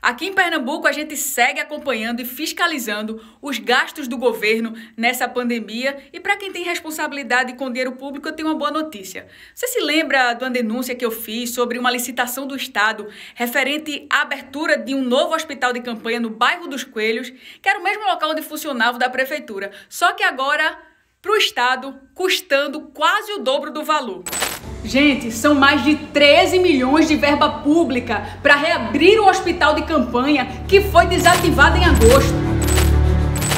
Aqui em Pernambuco, a gente segue acompanhando e fiscalizando os gastos do governo nessa pandemia. E para quem tem responsabilidade com dinheiro público, eu tenho uma boa notícia. Você se lembra de uma denúncia que eu fiz sobre uma licitação do Estado referente à abertura de um novo hospital de campanha no bairro dos Coelhos, que era o mesmo local onde funcionava da prefeitura, só que agora para o Estado, custando quase o dobro do valor? Gente, são mais de 13 milhões de verba pública para reabrir o hospital de campanha que foi desativado em agosto.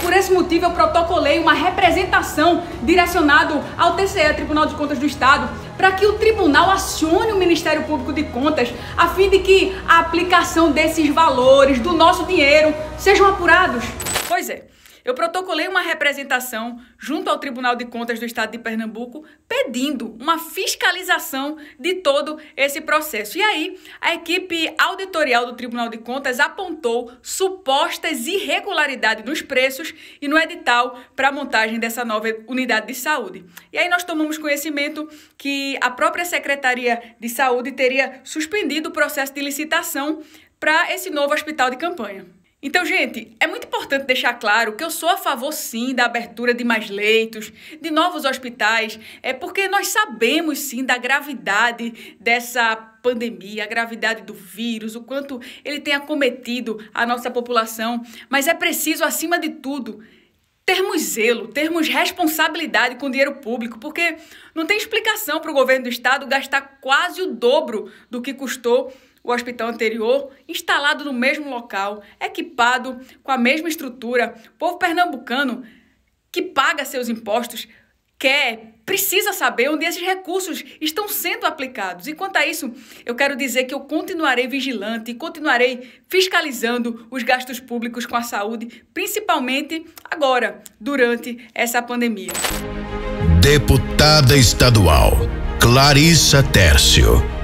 Por esse motivo, eu protocolei uma representação direcionada ao TCE, Tribunal de Contas do Estado, para que o tribunal acione o Ministério Público de Contas a fim de que a aplicação desses valores, do nosso dinheiro, sejam apurados. Pois é eu protocolei uma representação junto ao Tribunal de Contas do Estado de Pernambuco pedindo uma fiscalização de todo esse processo. E aí, a equipe auditorial do Tribunal de Contas apontou supostas irregularidades nos preços e no edital para a montagem dessa nova unidade de saúde. E aí nós tomamos conhecimento que a própria Secretaria de Saúde teria suspendido o processo de licitação para esse novo hospital de campanha. Então, gente, é importante deixar claro que eu sou a favor, sim, da abertura de mais leitos, de novos hospitais, é porque nós sabemos, sim, da gravidade dessa pandemia, a gravidade do vírus, o quanto ele tem acometido a nossa população, mas é preciso, acima de tudo, termos zelo, termos responsabilidade com o dinheiro público, porque não tem explicação para o governo do estado gastar quase o dobro do que custou o hospital anterior, instalado no mesmo local, equipado com a mesma estrutura. O povo pernambucano que paga seus impostos quer, precisa saber onde esses recursos estão sendo aplicados. E quanto a isso, eu quero dizer que eu continuarei vigilante e continuarei fiscalizando os gastos públicos com a saúde, principalmente agora, durante essa pandemia. Deputada estadual Clarissa Tércio.